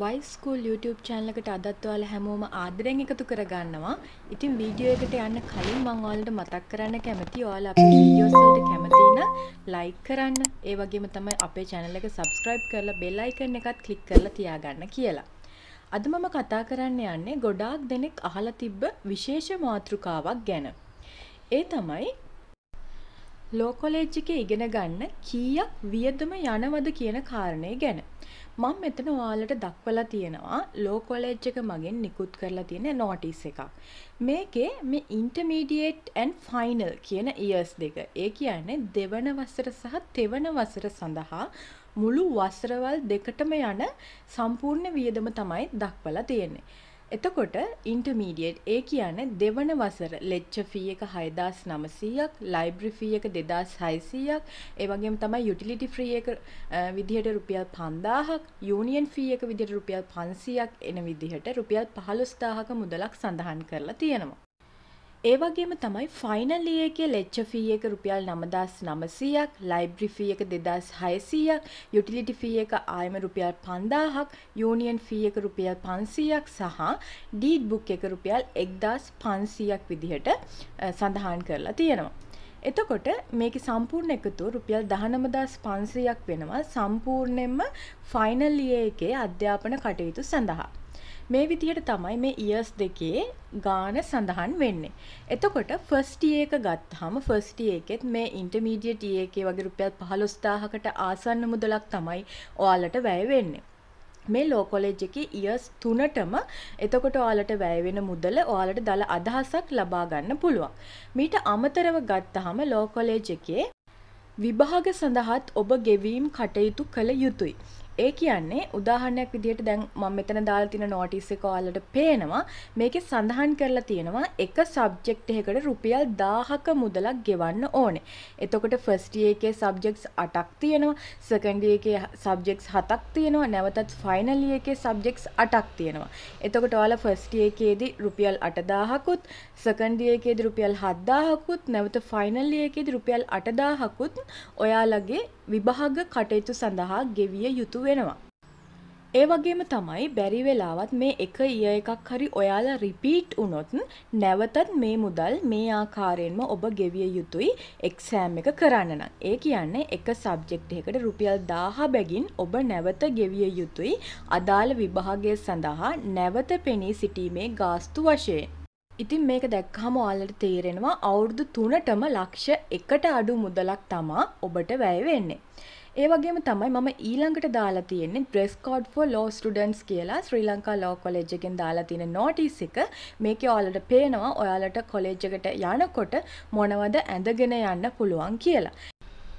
වයිස්කූල් YouTube චැනලකට අදත්වාල හැමෝම ආදරෙන් එකතු කරගන්නවා ඉතින් වීඩියෝ එකට යන්න කලින් මං ඔයාලට මතක් කරන්න කැමති ඔයාල අපේ වීඩියෝස් වලට කැමති නම් ලයික් කරන්න ඒ වගේම තමයි අපේ channel එක subscribe කරලා bell icon එකත් click කරලා තියාගන්න කියලා. අද මම කතා කරන්න යන්නේ ගොඩාක් දෙනෙක් අහලා තිබ්බ විශේෂ මාතෘකාවක් ගැන. ඒ තමයි ලෝ කොලේජ් එකේ ඉගෙන ගන්න කීයක් වියදම යනවද කියන කාරණය ගැන මම මෙතන ඔයාලට දක්වලා තියෙනවා ලෝ කොලේජ් එක මගෙන් නිකුත් කරලා තියෙන නෝටිස් එකක් මේකේ මේ ඉන්ටර්මීඩියට් ඇන් ෆයිනල් කියන ඉයර්ස් දෙක ඒ කියන්නේ දෙවන වසර සහ තෙවන වසර සඳහා මුළු වසරවල් දෙකටම යන සම්පූර්ණ වියදම තමයි දක්වලා තියෙන්නේ එතකොට ඉන්ටමීඩියට් ඒ කියන්න දෙවන වසර ලෙච්ච ෆී එක හයදස් නමසීයක් ලයිබ්‍රි ෆී එක දෙදස් හයිසීයක් ඒවගේම තමයි යුටිලිටි ෆ්‍රී එක විදිහට රුපියල් පන්දාහක් යුනියන් ෆී එක විදිට රුපියල් පන්සියක් එන විදිහට රුපියල් පහළොස්ථාහක මුදලක් සඳහන් කරලා තියෙනවා ඒ වගේම තමයි ෆයිනල් එකේ ලෙච්චර් ෆී එක රුපියල් 9900ක්, ලයිබ්‍රරි ෆී එක 2600ක්, යුටිලිටි ෆී එක ආයම රුපියල් 5000ක්, යූනියන් ෆී එක රුපියල් 500ක් සහ ඩීඩ් බුක් එක රුපියල් 1500ක් විදිහට සඳහන් කරලා තියෙනවා. එතකොට මේක සම්පූර්ණ එකතු රුපියල් දහනමදස් පන්සයක් වෙනවා සම්පූර්ණයෙන්ම ෆයිනල් ලිය එකේ අධ්‍යාපන කටයුතු සඳහා. මේ විදිහට තමයි මේ ඉයර්ස් දෙකේ ගාන සඳහන් වෙන්නේ. එතකොට ෆස්ට e එක ගත්හම ෆස්ට e එකෙත් මේ ඉන්ටමීඩියට ඒකේ e වගේ රුපියල් පහළොස්ථාහකට ආසන්න මුදලක් තමයි ඔයාලට වැය වෙන්නේ. මේ ලෝ කොලෙජ් එකේ ඉයර්ස් තුනටම එතකොට ඔයාලට වැය වෙන මුදල ඔයාලට දල අදහසක් ලබා ගන්න පුළුවන්. මීට අමතරව ගත්තහම ලෝ කොලෙජ් එකේ විභාග සඳහාත් ඔබ ගෙවීම් කටයුතු කළ යුතුයි. ඒ කියන්නේ උදාහරණයක් විදිහට දැන් මම මෙතන දාලා තියෙන නෝටිස් එක ඔයාලට පේනවා මේකේ සඳහන් කරලා තියෙනවා එක සබ්ජෙක්ට් එකකට රුපියල් 1000ක මුදලක් ගෙවන්න ඕනේ. එතකොට ෆස්ට් එකේ සබ්ජෙක්ට්ස් 8ක් තියෙනවා. සෙකන්ඩ් එකේ සබ්ජෙක්ට්ස් 7ක් තියෙනවා. නැවතත් ෆයිනල් එකේ සබ්ජෙක්ට්ස් 8ක් තියෙනවා. එතකොට ඔයාලා ෆස්ට් එකේදී රුපියල් 8000කුත්, සෙකන්ඩ් එකේදී රුපියල් 7000කුත්, නැවත ෆයිනල් එකේදී රුපියල් 8000කුත් ඔයාලගේ විභාග කටයුතු සඳහා ගෙවිය යුතු වෙනවා. ඒ වගේම තමයි බැරි වෙලාවත් මේ එක ඉය එකක් හරි ඔයාලා රිපීට් වුනොත් නැවතත් මේ මුදල් මේ ආකාරයෙන්ම ඔබ ගෙවිය යුතුයි එක්සෑම් එක කරන්න නම්. ඒ කියන්නේ එක සබ්ජෙක්ට් එකකට රුපියල් 1000 බැගින් ඔබ නැවත ගෙවිය යුතුයි අදාළ විභාගය සඳහා නැවත පෙනී සිටීමේ ගාස්තු වශයෙන්. ඉතින් මේක දැක්කහම ඔයාලට තේරෙනවා අවුරුදු 3ටම ලක්ෂ 1ට අඩු මුදලක් තමා ඔබට වැය වෙන්නේ. ඒ වගේම තමයි මම ඊළඟට දාලා තියෙන්නේ dress code for law students කියලා ශ්‍රී ලංකා law college එකෙන් දාලා තියෙන notice එක. මේකේ ඔයාලට පේනවා ඔයාලට college එකට යනකොට මොනවද ඇඳගෙන යන්න පුළුවන් කියලා.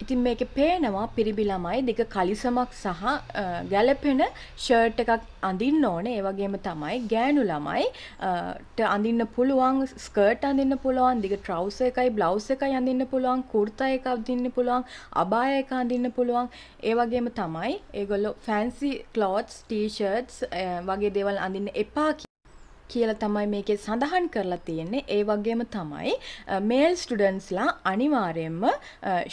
ඉතින් මේකේ පේනවා පිරිමි ළමයි දිග කලිසමක් සහ ගැළපෙන ෂර්ට් එකක් අඳින්න ඕනේ. ඒ වගේම තමයි ගෑනු ළමයි ට අඳින්න පුළුවන් ස්කර්ට් අඳින්න පුළුවන්, දිග ට්‍රවුසර් එකයි බ්ලවුස් එකයි අඳින්න පුළුවන්, කුර්තා එක අඳින්න පුළුවන්, අබාය එක අඳින්න පුළුවන්. ඒ වගේම තමයි ඒගොල්ලෝ ෆැන්සි ක්ලොත්ස්, ටී-ෂර්ට්ස් වගේ දේවල් අඳින්න එපා කියලා තමයි මේකේ සඳහන් කරලා තියෙන්නේ. ඒ වගේම තමයි මේල් ස්ටුඩන්ස්ලා අනිවාර්යයෙන්ම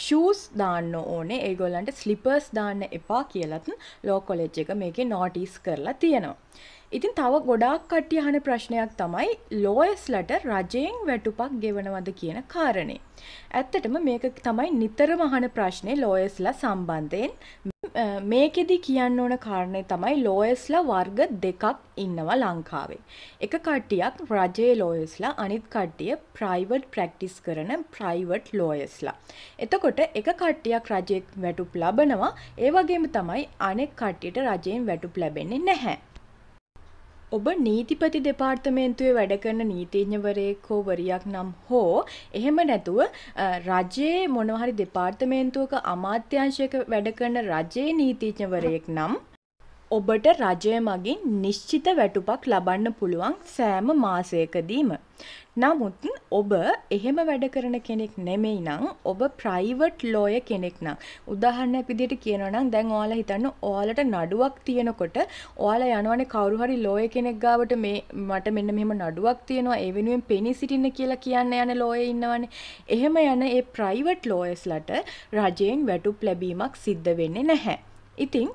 ෂූස් දාන්න ඕනේ. ඒගොල්ලන්ට ස්ලිපර්ස් දාන්න එපා කියලත් ලෝ කොලෙජ් එක මේකේ නෝටිස් කරලා තියෙනවා. ඉතින් තව ගොඩාක් කට්ටිය අහන ප්‍රශ්නයක් තමයි ලෝයස්ලට රජයෙන් වැටුපක් ගෙවනවද කියන කාරණේ. ඇත්තටම මේක තමයි නිතරම අහන ප්‍රශ්නේ ලෝයස්ලා සම්බන්ධයෙන් මේකෙදි කියන්න ඕන කාරණය තමයි ලෝයස්ලා වර්ග දෙකක් ඉන්නවා ලංකාවේ. එක කට්ටියක් රජයේ ලෝයස්ලා අනිත් කට්ටිය ප්‍රයිවට් ප්‍රැක්ටිස් කරන ප්‍රයිවට් ලෝයස්ලා. එතකොට එක කට්ටියක් රජයෙක් වැටුප් ලබනවා ඒ වගේම තමයි අනෙක් කට්ටියට රජයෙන් වැටුප් ලැබෙන්නේ නැහැ. ඔබ නීතිපති දෙපාර්තමේන්තුවේ වැඩ කරන නීතිඥවරයෙක් හෝ වරියක් නම් හෝ එහෙම නැතුව රජයේ මොනවහරි දෙපාර්තමේන්තුවක අමාත්‍යංශයක වැඩ කරන රජයේ නීතිඥවරයෙක් නම් ඔබට රජය මගින් නිශ්චිත වැටුපක් ලබන්න පුළුවන් සෑම මාසයකදීම. නමුත් ඔබ එහෙම වැඩ කරන කෙනෙක් නෙමෙයි නම් ඔබ ප්‍රයිවට් ලෝය කෙනෙක් නම් උදාහරණයක් විදිහට කියනවා නම් දැන් ඔයාලා හිතන්න ඔයාලට නඩුවක් තියෙනකොට ඔයාලා යනවනේ කවුරු හරි ලෝය කෙනෙක් ගාවට මේ මට මෙන්න මෙහෙම නඩුවක් තියෙනවා ඒ වෙනුවෙන් පෙනී සිටින්න කියලා කියන්න යන ලෝයේ ඉන්නවනේ. එහෙම යන ඒ ප්‍රයිවට් ලෝයස්ලට රජයෙන් වැටුප් ලැබීමක් සිද්ධ වෙන්නේ නැහැ. ඉතිං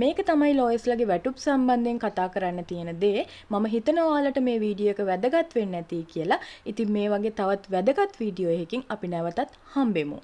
මේක තමයි ලෝයස්ලගේ වැටුප් සම්බන්ධයෙන් කතා කරන්න තියෙන දේ මම හිතනවාලට මේ වීඩියක වැදගත් වෙන්න ඇති කියලා ඉතින් මේ වගේ තවත් වැදගත් වීඩියෝ එකකින් අපි නැවතත් හම්බෙමු.